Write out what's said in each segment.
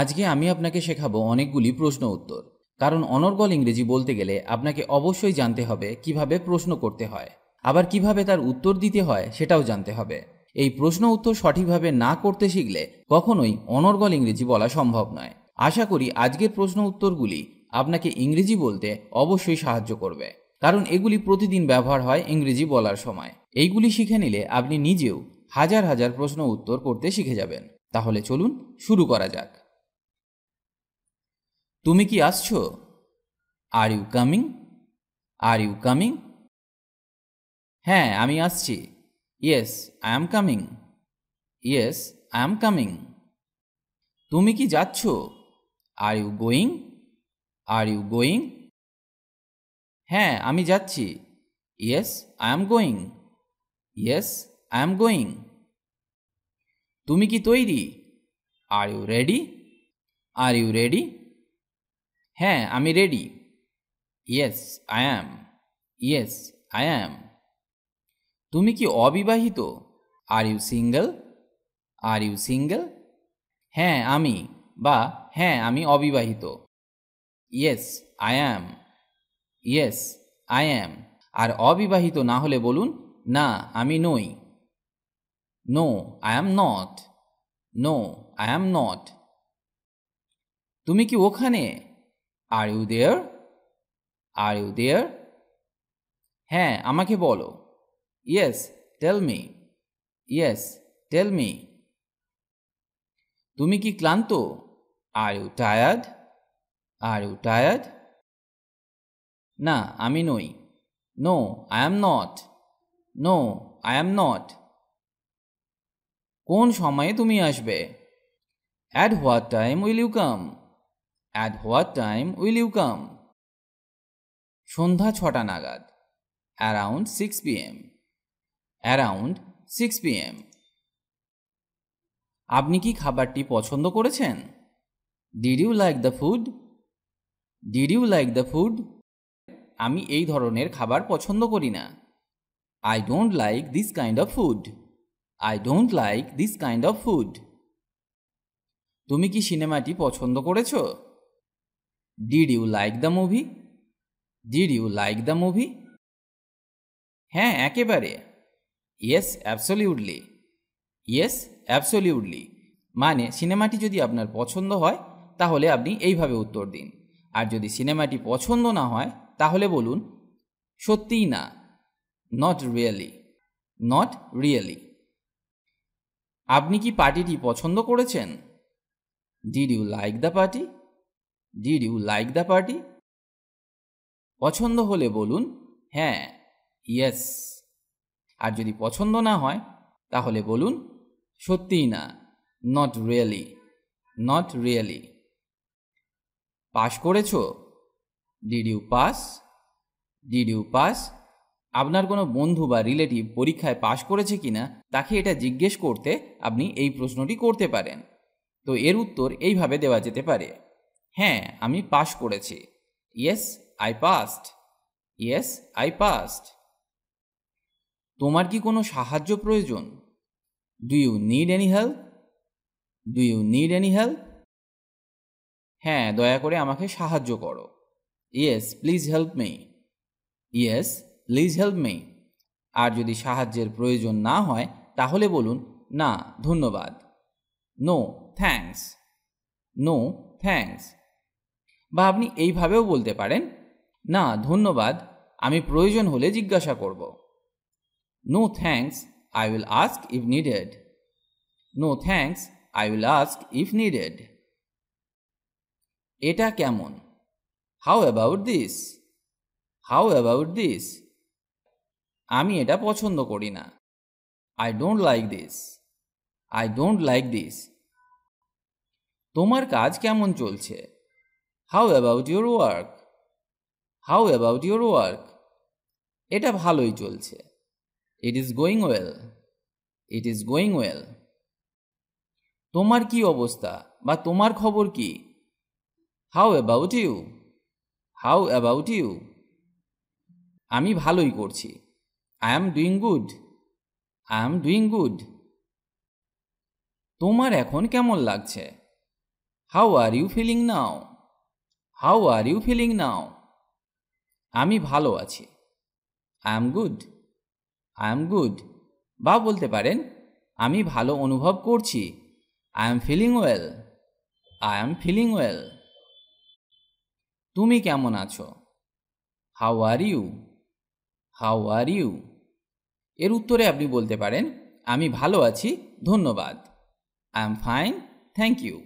আজকে আমি আপনাকে শেখাবো অনেকগুলি প্রশ্ন উত্তর কারণ অনর্গল ইংরেজি বলতে গেলে আপনাকে অবশ্যই জানতে হবে কিভাবে প্রশ্ন করতে হয় আবার কিভাবে তার উত্তর দিতে হয় সেটাও জানতে হবে এই প্রশ্ন উত্তর সঠিকভাবে না করতে শিখলে কখনোই অনর্গল ইংরেজি বলা সম্ভব নয় আশা করি আজকের প্রশ্ন উত্তরগুলি আপনাকে ইংরেজি বলতে অবশ্যই সাহায্য করবে কারণ এগুলি প্রতিদিন ব্যবহার হয় ইংরেজি বলার সময় এইগুলি শিখে নিলে আপনি নিজেও হাজার হাজার প্রশ্ন উত্তর করতে শিখে যাবেন তাহলে চলুন শুরু করা যাক তুমি কি আসছো are you coming are you coming হ্যাঁ আমি আসছি yes I am coming yes I am coming তুমি কি যাচ্ছো are you going are you going হ্যাঁ আমি যাচ্ছি yes I am going yes I am going তুমি কি তৈরি are you ready are you ready হ্যাঁ আমি রেডি yes I am yes I am তুমি কি অবিবাহিত are you single are you single হ্যাঁ আমি বা হ্যাঁ আমি অবিবাহিত yes I am yes I am আর অবিবাহিত না হলে বলুন না আমি নই no I am not no I am not তুমি কি ওখানে are you there are you there হ্যাঁ আমাকে বলো yes tell me yes tell me তুমি কি ক্লান্ত are you tired are you tired না আমি নই no I am not no I am not কোন সময়ে তুমি আসবে at what time will you come at what time will you come সন্ধ্যা ছটা নাগাদ around six PM around six PM আপনি কি খাবারটি পছন্দ করেছেন did you like the food did you like the food আমি এই ধরনের খাবার পছন্দ করি না I don't like this kind of food I don't like this kind of food তুমি কি সিনেমাটি পছন্দ করেছো did you like the movie did you like the movie হ্যাঁ একেবারে ইয়েস অ্যাবসলিউটলি ইয়েস অ্যাবসলিউটলি মানে সিনেমাটি যদি আপনার পছন্দ হয় তাহলে আপনি এইভাবে উত্তর দিন আর যদি সিনেমাটি পছন্দ না হয় তাহলে বলুন সত্যিই না নট রিয়েলি নট রিয়েলি আপনি কি পার্টিটি পছন্দ করেছেন did you like the party did you like the party পছন্দ হলে বলুন হ্যাঁ ইয়েস আর যদি পছন্দ না হয় তাহলে বলুন সত্যিই না not really not really pass করেছ did you pass did you pass আপনার কোনো বন্ধু বা রিলেটিভ পরীক্ষায় পাশ করেছে কিনা তাকে এটা জিজ্ঞেস করতে আপনি এই প্রশ্নটি করতে পারেন তো এর উত্তর এইভাবে দেওয়া যেতে পারে হ্যাঁ আমি পাশ করেছি yes I passed yes I passed তোমার কি কোনো সাহায্য প্রয়োজন do you need any help do you need any help হ্যাঁ দয়া করে আমাকে সাহায্য করো yes please help me yes please help me আর যদি সাহায্যের প্রয়োজন না হয় তাহলে বলুন না ধন্যবাদ নো থ্যাংকস নো থ্যাংকস বা আপনি এইভাবেও বলতে পারেন না ধন্যবাদ আমি প্রয়োজন হলে জিজ্ঞাসা করব no thanks I will ask if needed no thanks I will ask if needed এটা কেমন how about this how about this আমি এটা পছন্দ করি না I don't like this I don't like this তোমার কাজ কেমন চলছে how about your work how about your work এটা ভালোই চলছে it is going well it is going well তোমার কি অবস্থা বা তোমার খবর কি how about you how about you আমি ভালোই করছি I am doing good I am doing good তোমার এখন কেমন লাগছে how are you feeling now how are you feeling now আমি ভালো আছি I am good I am good বা বলতে পারেন আমি ভালো অনুভব করছি I am feeling well I am feeling well তুমি কেমন আছো how are you how are you এর উত্তরে আপনি বলতে পারেন আমি ভালো আছি ধন্যবাদ I am fine thank you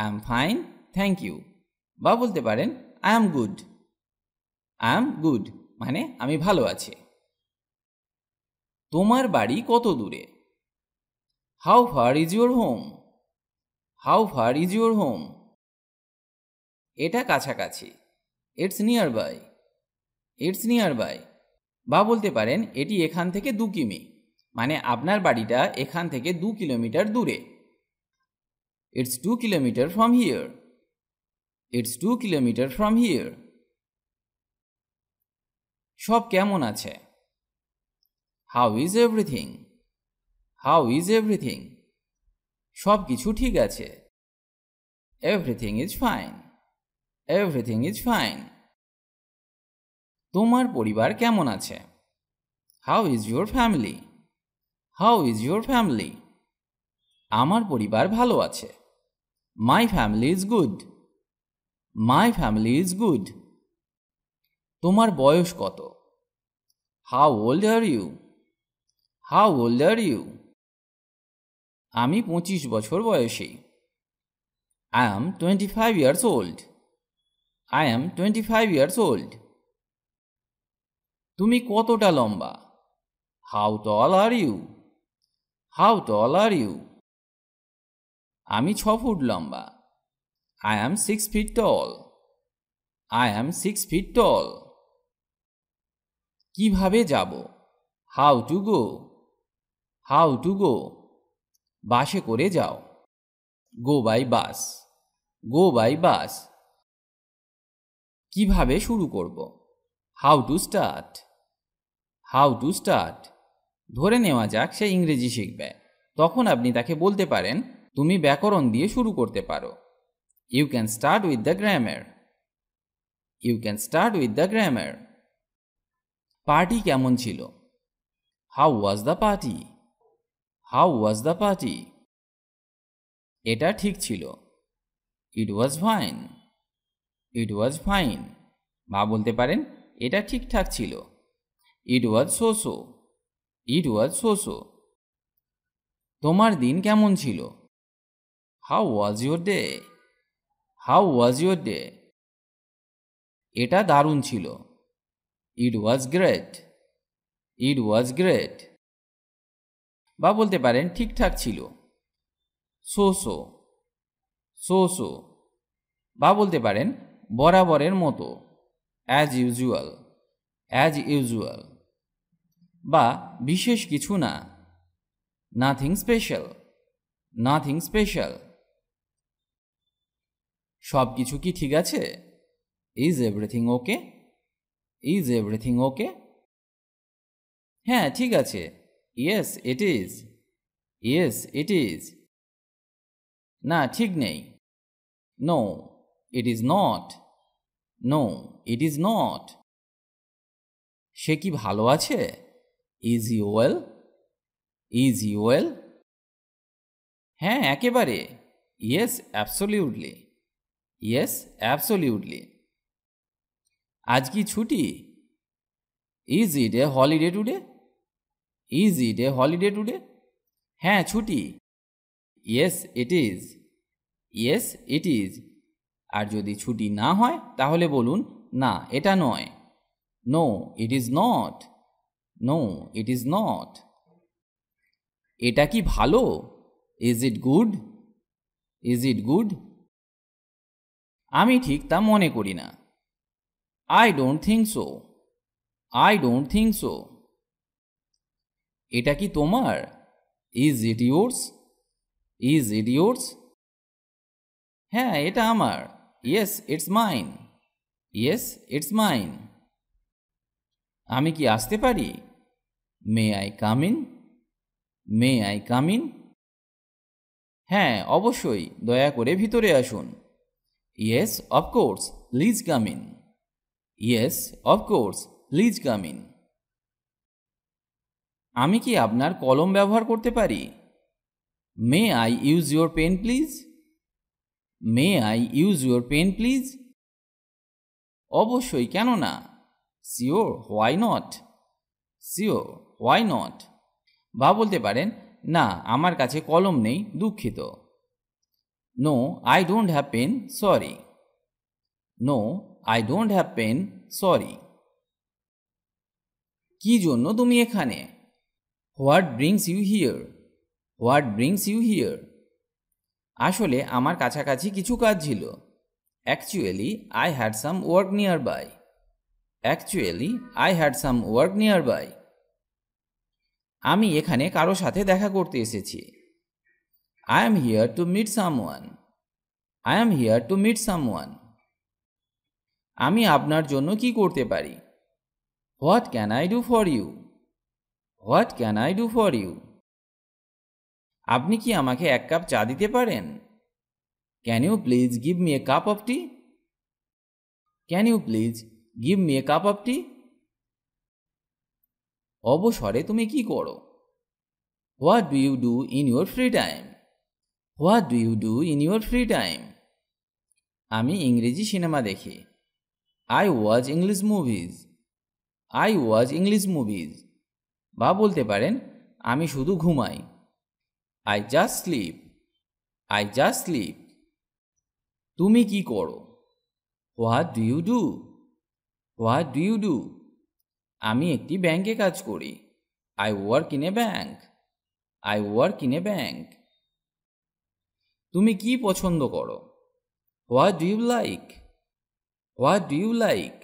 I am fine thank you বা বলতে পারেন I am good I am good মানে আমি ভালো আছি তোমার বাড়ি কত দূরে how far is your home how far is your home এটা কাছাকাছি it's nearby it's nearby বা বলতে পারেন এটি এখান থেকে দু কিমি মানে আপনার বাড়িটা এখান থেকে দু কিলোমিটার দূরে it's two kilometre from here it's two kilometre from here. সব কেমন আছে how is everything how is everything সব কিছু ঠিক আছে everything is fine everything is fine তোমার পরিবার কেমন আছে how is your family how is your family আমার পরিবার ভালো আছে my family is good my family is good তোমার বয়স কত how old are you how old are you আমি পঁচিশ বছর বয়সী I am twenty five years old I am twenty five years old তুমি কতটা লম্বা how tall are you how tall are you আমি ছ ফুট লম্বা I am 6 feet tall. I am 6 feet tall. কিভাবে যাব? How to go? How to go? বাসে করে যাও। Go by bus. Go by bus. কিভাবে শুরু করব? How to start? How to start? ধরে নেওয়া যাক সে ইংরেজি শিখবে তখন আপনি তাকে বলতে পারেন তুমি ব্যাকরণ দিয়ে শুরু করতে পারো You can start with the grammar. You can start with the grammar. Party কেমন ছিল how was the party how was the party এটা ঠিক ছিল it was fine it was fine বা বলতে পারেন এটা ঠিকঠাক ছিল it was so so it was so so তোমার দিন কেমন ছিল how was your day how was your day এটা দারুণ ছিল it was great it was great বা বলতে পারেন ঠিকঠাক ছিল সো সো সো সো বা বলতে পারেন বরাবরের মতো অ্যাজ ইউজুয়াল অ্যাজ ইউজুয়াল বা বিশেষ কিছু না নাথিং স্পেশাল নাথিং স্পেশাল সব কিছু কি ঠিক আছে is everything okay is everything okay হ্যাঁ ঠিক আছে yes it is yes it is না ঠিক নেই no it is not no it is not সে কি ভালো আছে is you well is you well হ্যাঁ একেবারে ইয়েস অ্যাবসোলিউটলি ইয়েস অ্যাবসোলিউটলি আজ কি ছুটি is it a holiday today is it a holiday today হ্যাঁ ছুটি yes it is yes it is আর যদি ছুটি না হয় তাহলে বলুন না এটা নয় no it is not no it is not এটা কি ভালো is it good is it good আমি ঠিক তা মনে করি না I don't think so I don't think so এটা কি তোমার is it yours is it yours হ্যাঁ এটা আমার yes it's mine yes it's mine আমি কি আসতে পারি may I come in may I come in হ্যাঁ অবশ্যই দয়া করে ভিতরে আসুন yes of course, please come in. Yes, of course, please come in. আমি কি আপনার কলম ব্যবহার করতে পারি may I use your pen please may I use your pen please অবশ্যই কেন না sure why not sure why not বা বলতে পারেন না আমার কাছে কলম নেই দুঃখিত no I don't have pen sorry no I don't have pen sorry কি জন্য তুমি এখানে what brings you here what brings you here আসলে আমার কাছাকাছি কিছু কাজ ছিল actually I had some work near by actually I had some work nearby আমি এখানে কারো সাথে দেখা করতে এসেছি I am here to meet someone. I am here to meet someone. আমি আপনার জন্য কি করতে পারি what can I do for you what can I do for you আপনি কি আমাকে এক কাপ চা দিতে পারেন can you please give me a cup of tea can you please give me a cup of tea অবসরে তুমি কি করো what do you do in your free time what do you do in your free time আমি ইংরেজি cinema দেখি I was English movies I was English movies বা বলতে পারেন আমি শুধু ঘুমাই I just sleep I just sleep তুমি কি করো what do you do what do you do আমি একটি ব্যাংকে কাজ করি I work in a bank I work in a bank তুমি কি পছন্দ করো what do you like what do you like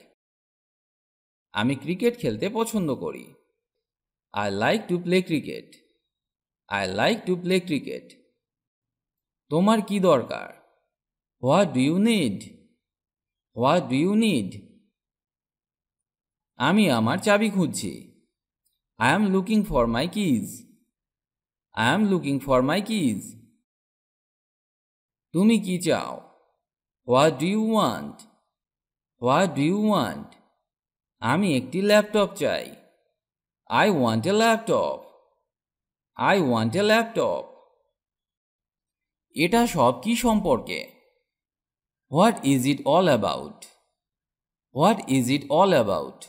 আমি ক্রিকেট খেলতে পছন্দ করি I like to play cricket I like to play cricket তোমার কি দরকার what do you need what do you need আমি আমার চাবি খুঁজছি I am looking for my keys I am looking for my keys তুমি কি চাও what do you want what do you want আমি একটি ল্যাপটপ চাই I want a laptop I want a laptop এটা সব কি সম্পর্কে what is it all about what is it all about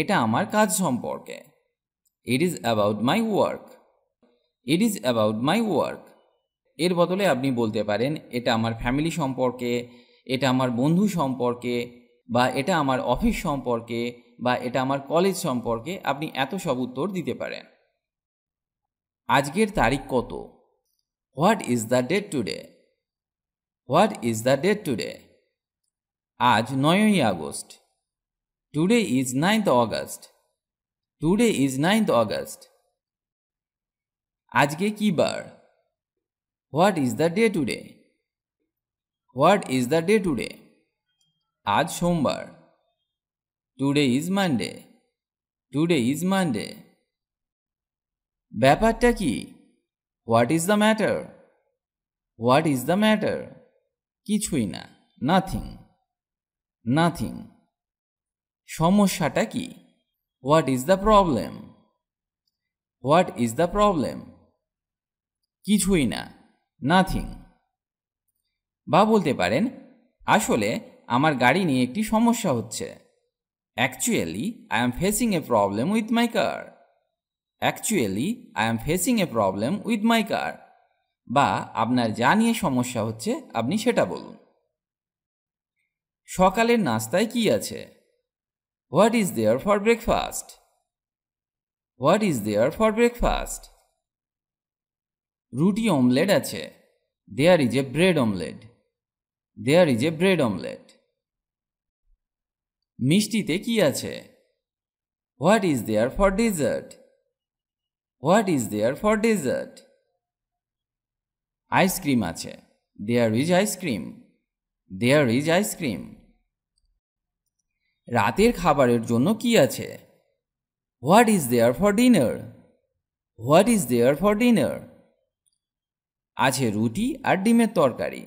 এটা আমার কাজ সম্পর্কে it is about my work it is about my work এর বদলে আপনি বলতে পারেন এটা আমার ফ্যামিলি সম্পর্কে এটা আমার বন্ধু সম্পর্কে বা এটা আমার অফিস সম্পর্কে বা এটা আমার কলেজ সম্পর্কে আপনি এত সব উত্তর দিতে পারেন আজকের তারিখ কত what is the date today what is the date today আজ নয়ই August today is ninth August today is ninth August আজকে কী বার what is the day today what is the day today আজ সোমবার today is Monday today is Monday ব্যাপারটা কি what is the matter what is the matter কিছুই না nothing nothing সমস্যাটা কি what is the problem what is the problem কিছুই না নাথিং বা বলতে পারেন আসলে আমার গাড়ি নিয়ে একটি সমস্যা হচ্ছে actually I am facing a problem with my car actually I am facing a problem with my car বা আপনার যা নিয়ে সমস্যা হচ্ছে আপনি সেটা বলুন সকালের নাস্তায় কি আছে what is there for breakfast what is there for breakfast রুটি অমলেট আছে there is a bread omelette there is a bread omelette মিষ্টিতে কি আছে what is there for dessert what is there for dessert ice cream আছে there is ice cream there is ice cream রাতের খাবারের জন্য কি আছে what is there for dinner what is there for dinner আছে রুটি আর ডিমের তরকারি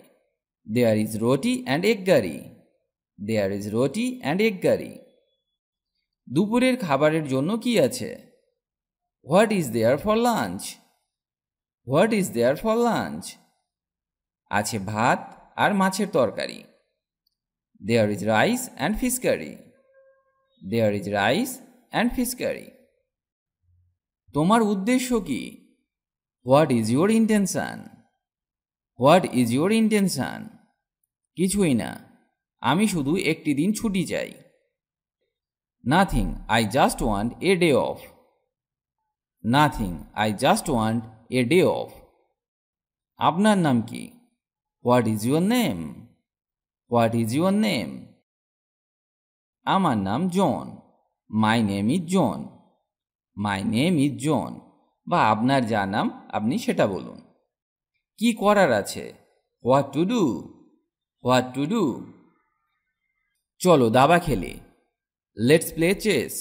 there is roti and egg curry there is roti and egg curry দুপুরের খাবারের জন্য কি আছে what is there for lunch what is there for lunch আছে ভাত আর মাছের তরকারি there is rice and fish curry there is rice and fish curry তোমার উদ্দেশ্য কি what is your intention what is your intention কিছুই না আমি শুধু একটি দিন ছুটি চাই nothing I just want a day off nothing I just want a day off আপনার নাম কি what is your name what is your name আমার নাম John my name is John my name is John বা আপনার যা নাম আপনি সেটা বলুন কি করার আছে what to do what to do চলো দাবা খেলি let's play chess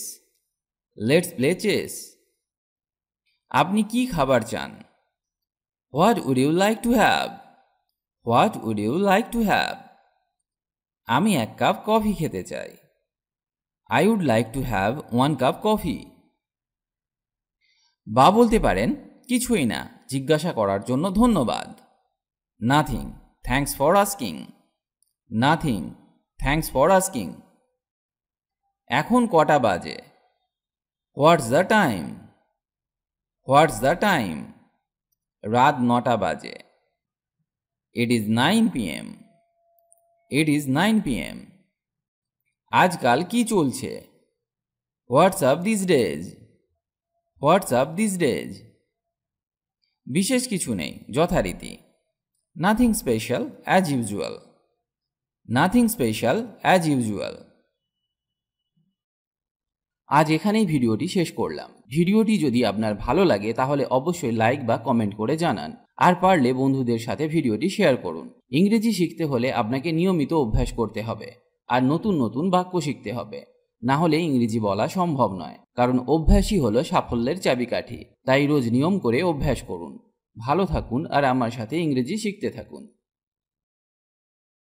let's play chess আপনি কি খাবার চান what would you like to have what would you like to have আমি এক কাপ কফি খেতে চাই I would like to have one cup coffee বা বলতে পারেন কিছুই না জিজ্ঞাসা করার জন্য ধন্যবাদ nothing thanks for asking nothing thanks for asking এখন কটা বাজে হোয়াটস the time what's the time রাত নটা বাজে it is nine PM it is nine PM আজকাল কি চলছে what's up these days what's up these days বিশেষ কিছু নেই যথারীতি nothing special as usual nothing special as usual আজ এখানেই ভিডিওটি শেষ করলাম ভিডিওটি যদি আপনার ভালো লাগে তাহলে অবশ্যই লাইক বা কমেন্ট করে জানান আর পারলে বন্ধুদের সাথে ভিডিওটি শেয়ার করুন ইংরেজি শিখতে হলে আপনাকে নিয়মিত অভ্যাস করতে হবে আর নতুন নতুন বাক্য শিখতে হবে না হলে ইংরেজি বলা সম্ভব নয় কারণ অভ্যাসই হলো সাফল্যের চাবিকাঠি তাই রোজ নিয়ম করে অভ্যাস করুন ভালো থাকুন আর আমার সাথে ইংরেজি শিখতে থাকুন